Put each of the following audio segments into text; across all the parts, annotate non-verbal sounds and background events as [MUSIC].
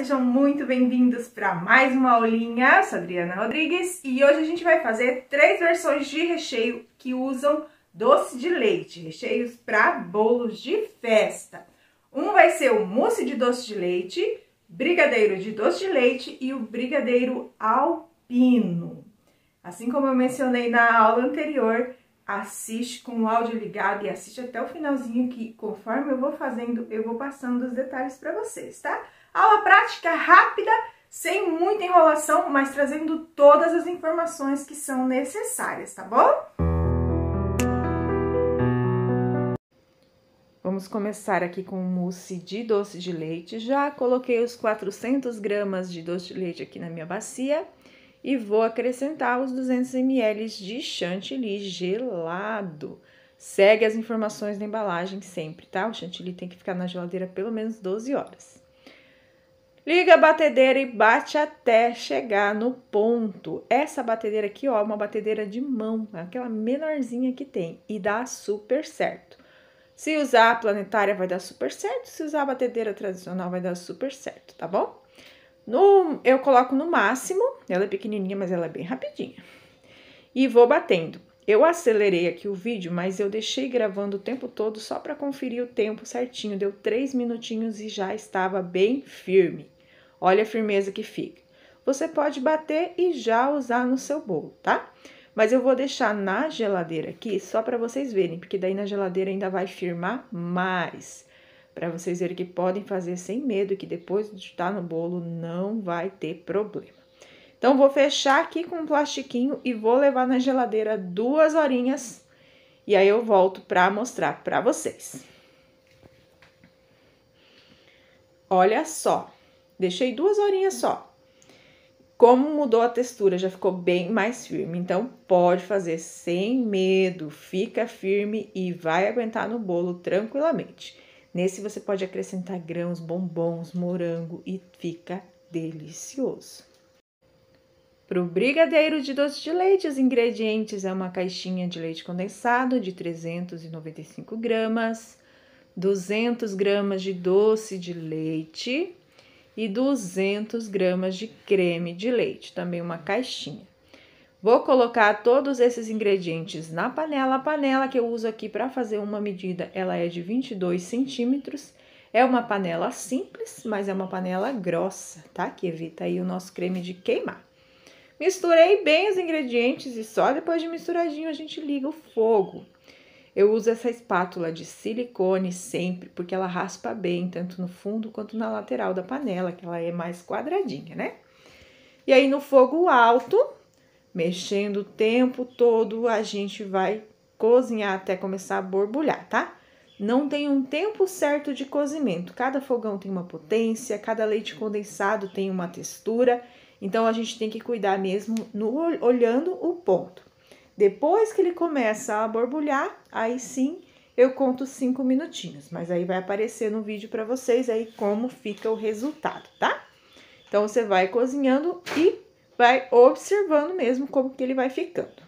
sejam muito bem-vindos para mais uma aulinha. Eu sou Adriana Rodrigues e hoje a gente vai fazer três versões de recheio que usam doce de leite, recheios para bolos de festa. Um vai ser o mousse de doce de leite, brigadeiro de doce de leite e o brigadeiro alpino. Assim como eu mencionei na aula anterior, assiste com o áudio ligado e assiste até o finalzinho que conforme eu vou fazendo, eu vou passando os detalhes para vocês, tá? Aula prática rápida, sem muita enrolação, mas trazendo todas as informações que são necessárias, tá bom? Vamos começar aqui com o mousse de doce de leite. Já coloquei os 400 gramas de doce de leite aqui na minha bacia e vou acrescentar os 200 ml de chantilly gelado. Segue as informações da embalagem sempre, tá? O chantilly tem que ficar na geladeira pelo menos 12 horas. Liga a batedeira e bate até chegar no ponto. Essa batedeira aqui, ó, é uma batedeira de mão, aquela menorzinha que tem, e dá super certo. Se usar a planetária vai dar super certo, se usar a batedeira tradicional vai dar super certo, tá bom? No, eu coloco no máximo, ela é pequenininha, mas ela é bem rapidinha. E vou batendo. Eu acelerei aqui o vídeo, mas eu deixei gravando o tempo todo só para conferir o tempo certinho. Deu três minutinhos e já estava bem firme. Olha a firmeza que fica. Você pode bater e já usar no seu bolo, tá? Mas eu vou deixar na geladeira aqui só para vocês verem, porque daí na geladeira ainda vai firmar mais. Para vocês verem que podem fazer sem medo, que depois de estar no bolo não vai ter problema. Então, vou fechar aqui com um plastiquinho e vou levar na geladeira duas horinhas. E aí eu volto para mostrar para vocês. Olha só. Deixei duas horinhas só. Como mudou a textura, já ficou bem mais firme. Então, pode fazer sem medo, fica firme e vai aguentar no bolo tranquilamente. Nesse você pode acrescentar grãos, bombons, morango e fica delicioso. Para o brigadeiro de doce de leite, os ingredientes é uma caixinha de leite condensado de 395 gramas, 200 gramas de doce de leite, e 200 gramas de creme de leite, também uma caixinha. Vou colocar todos esses ingredientes na panela. A panela que eu uso aqui para fazer uma medida, ela é de 22 centímetros. É uma panela simples, mas é uma panela grossa, tá? Que evita aí o nosso creme de queimar. Misturei bem os ingredientes e só depois de misturadinho a gente liga o fogo. Eu uso essa espátula de silicone sempre, porque ela raspa bem, tanto no fundo quanto na lateral da panela, que ela é mais quadradinha, né? E aí no fogo alto, mexendo o tempo todo, a gente vai cozinhar até começar a borbulhar, tá? Não tem um tempo certo de cozimento. Cada fogão tem uma potência, cada leite condensado tem uma textura. Então a gente tem que cuidar mesmo no, olhando o ponto. Depois que ele começa a borbulhar, aí sim eu conto cinco minutinhos, mas aí vai aparecer no vídeo para vocês aí como fica o resultado, tá? Então você vai cozinhando e vai observando mesmo como que ele vai ficando.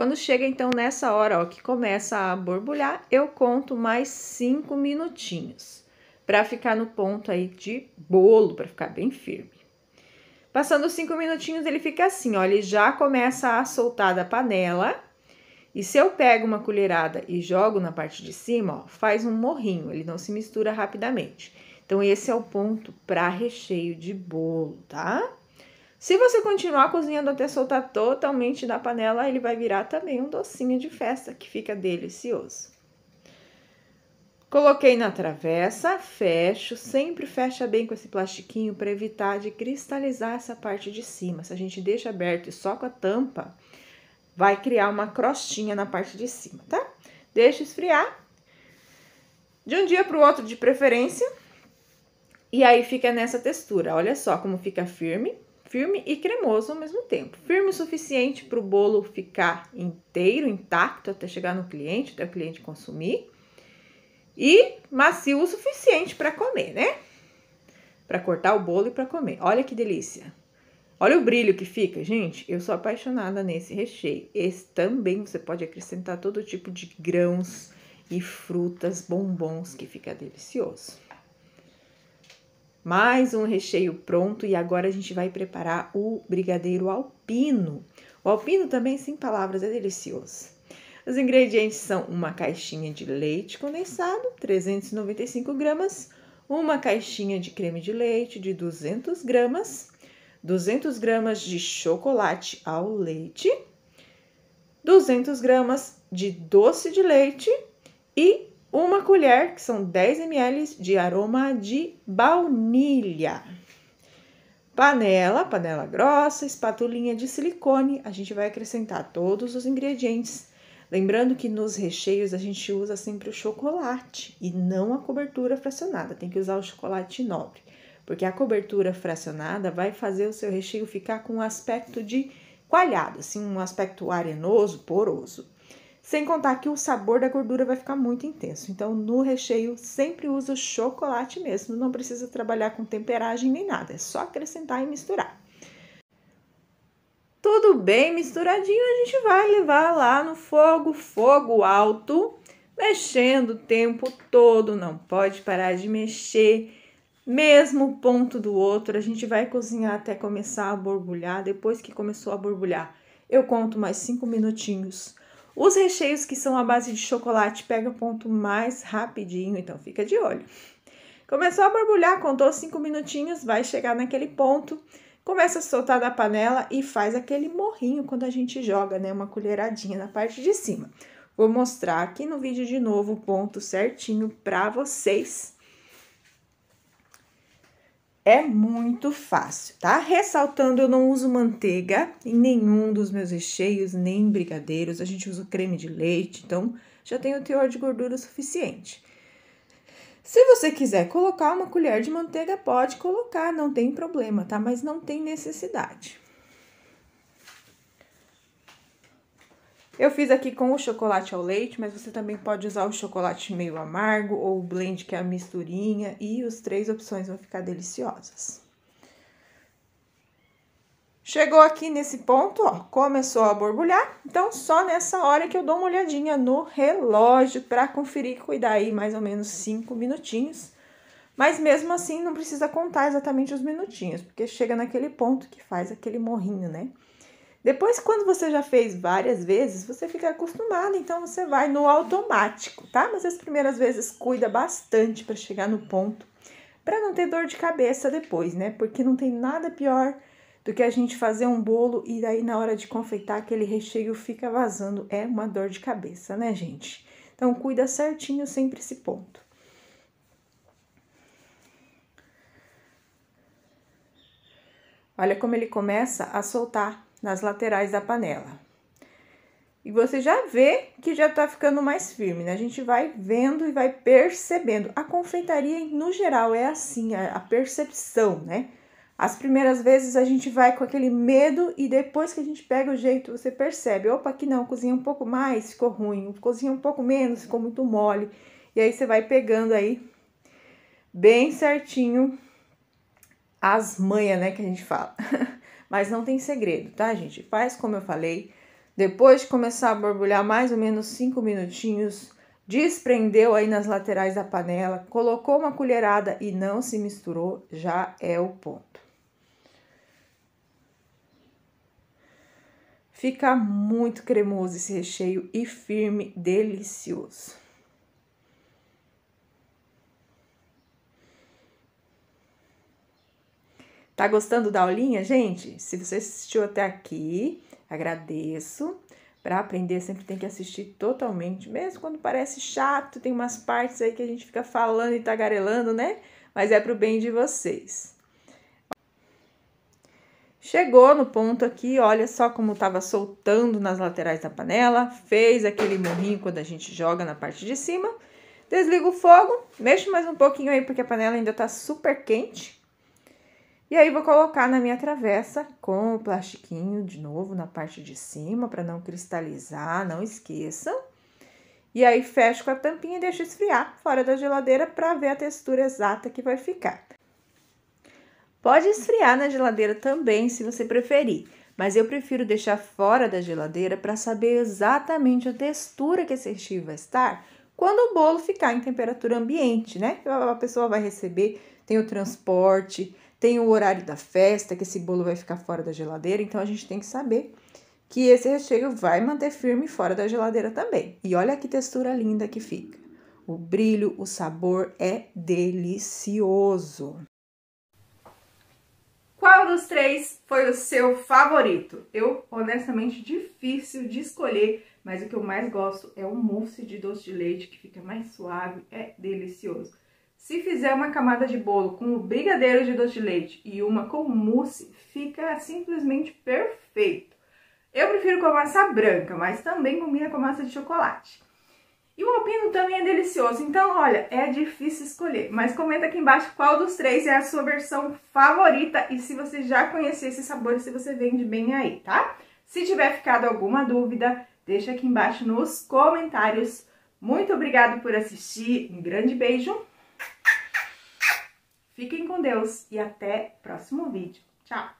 Quando chega então nessa hora ó, que começa a borbulhar, eu conto mais cinco minutinhos para ficar no ponto aí de bolo, para ficar bem firme. Passando cinco minutinhos, ele fica assim, ó, ele já começa a soltar da panela. E se eu pego uma colherada e jogo na parte de cima, ó, faz um morrinho, ele não se mistura rapidamente. Então, esse é o ponto para recheio de bolo, tá? Se você continuar cozinhando até soltar totalmente da panela, ele vai virar também um docinho de festa, que fica delicioso. Coloquei na travessa, fecho, sempre fecha bem com esse plastiquinho para evitar de cristalizar essa parte de cima. Se a gente deixa aberto e só com a tampa, vai criar uma crostinha na parte de cima, tá? Deixa esfriar. De um dia para o outro, de preferência. E aí fica nessa textura. Olha só como fica firme firme e cremoso ao mesmo tempo. Firme o suficiente para o bolo ficar inteiro, intacto, até chegar no cliente, até o cliente consumir. E macio o suficiente para comer, né? Para cortar o bolo e para comer. Olha que delícia! Olha o brilho que fica, gente. Eu sou apaixonada nesse recheio. Esse também você pode acrescentar todo tipo de grãos e frutas, bombons, que fica delicioso. Mais um recheio pronto e agora a gente vai preparar o brigadeiro alpino. O alpino também, sem palavras, é delicioso. Os ingredientes são uma caixinha de leite condensado, 395 gramas, uma caixinha de creme de leite de 200 gramas, 200 gramas de chocolate ao leite, 200 gramas de doce de leite e uma colher, que são 10 ml de aroma de baunilha. Panela, panela grossa, espatulinha de silicone, a gente vai acrescentar todos os ingredientes. Lembrando que nos recheios a gente usa sempre o chocolate e não a cobertura fracionada, tem que usar o chocolate nobre, porque a cobertura fracionada vai fazer o seu recheio ficar com um aspecto de coalhado, assim, um aspecto arenoso, poroso. Sem contar que o sabor da gordura vai ficar muito intenso. Então, no recheio, sempre usa chocolate mesmo. Não precisa trabalhar com temperagem nem nada. É só acrescentar e misturar. Tudo bem misturadinho, a gente vai levar lá no fogo, fogo alto, mexendo o tempo todo. Não pode parar de mexer mesmo ponto do outro. A gente vai cozinhar até começar a borbulhar. Depois que começou a borbulhar, eu conto mais cinco minutinhos os recheios que são à base de chocolate pegam ponto mais rapidinho, então fica de olho. Começou a borbulhar, contou 5 minutinhos, vai chegar naquele ponto, começa a soltar da panela e faz aquele morrinho quando a gente joga, né? Uma colheradinha na parte de cima. Vou mostrar aqui no vídeo de novo o ponto certinho para vocês é muito fácil, tá? Ressaltando, eu não uso manteiga em nenhum dos meus recheios, nem brigadeiros. A gente usa creme de leite, então já tem o teor de gordura suficiente. Se você quiser colocar uma colher de manteiga, pode colocar, não tem problema, tá? Mas não tem necessidade. Eu fiz aqui com o chocolate ao leite, mas você também pode usar o chocolate meio amargo ou o blend, que é a misturinha, e as três opções vão ficar deliciosas. Chegou aqui nesse ponto, ó, começou a borbulhar, então só nessa hora que eu dou uma olhadinha no relógio para conferir e cuidar aí mais ou menos cinco minutinhos. Mas mesmo assim não precisa contar exatamente os minutinhos, porque chega naquele ponto que faz aquele morrinho, né? Depois, quando você já fez várias vezes, você fica acostumado, então você vai no automático, tá? Mas as primeiras vezes cuida bastante para chegar no ponto, para não ter dor de cabeça depois, né? Porque não tem nada pior do que a gente fazer um bolo e aí na hora de confeitar aquele recheio fica vazando, é uma dor de cabeça, né, gente? Então cuida certinho sempre esse ponto. Olha como ele começa a soltar nas laterais da panela. E você já vê que já tá ficando mais firme, né? A gente vai vendo e vai percebendo. A confeitaria, no geral, é assim, é a percepção, né? As primeiras vezes a gente vai com aquele medo e depois que a gente pega o jeito, você percebe, opa, aqui não, cozinha um pouco mais, ficou ruim, cozinha um pouco menos, ficou muito mole. E aí você vai pegando aí bem certinho as manhas, né, que a gente fala. [LAUGHS] Mas não tem segredo, tá, gente? Faz como eu falei. Depois de começar a borbulhar mais ou menos 5 minutinhos, desprendeu aí nas laterais da panela, colocou uma colherada e não se misturou, já é o ponto. Fica muito cremoso esse recheio e firme, delicioso. Tá gostando da aulinha, gente? Se você assistiu até aqui, agradeço. Para aprender, sempre tem que assistir totalmente, mesmo quando parece chato, tem umas partes aí que a gente fica falando e tagarelando, né? Mas é para o bem de vocês. Chegou no ponto aqui, olha só como estava soltando nas laterais da panela, fez aquele morrinho quando a gente joga na parte de cima. Desliga o fogo, Mexe mais um pouquinho aí porque a panela ainda tá super quente. E aí vou colocar na minha travessa com o plastiquinho de novo na parte de cima para não cristalizar, não esqueçam. E aí fecho com a tampinha e deixo esfriar fora da geladeira para ver a textura exata que vai ficar. Pode esfriar na geladeira também, se você preferir, mas eu prefiro deixar fora da geladeira para saber exatamente a textura que esse recheio vai estar quando o bolo ficar em temperatura ambiente, né? A pessoa vai receber, tem o transporte, tem o horário da festa, que esse bolo vai ficar fora da geladeira, então a gente tem que saber que esse recheio vai manter firme fora da geladeira também. E olha que textura linda que fica. O brilho, o sabor é delicioso. Qual dos três foi o seu favorito? Eu, honestamente, difícil de escolher, mas o que eu mais gosto é o mousse de doce de leite, que fica mais suave, é delicioso. Se fizer uma camada de bolo com o brigadeiro de doce de leite e uma com mousse, fica simplesmente perfeito. Eu prefiro com a massa branca, mas também combina com massa de chocolate. E o alpino também é delicioso, então olha, é difícil escolher. Mas comenta aqui embaixo qual dos três é a sua versão favorita e se você já conhecia sabor e se você vende bem aí, tá? Se tiver ficado alguma dúvida, deixa aqui embaixo nos comentários. Muito obrigado por assistir, um grande beijo! Fiquem com Deus e até próximo vídeo. Tchau!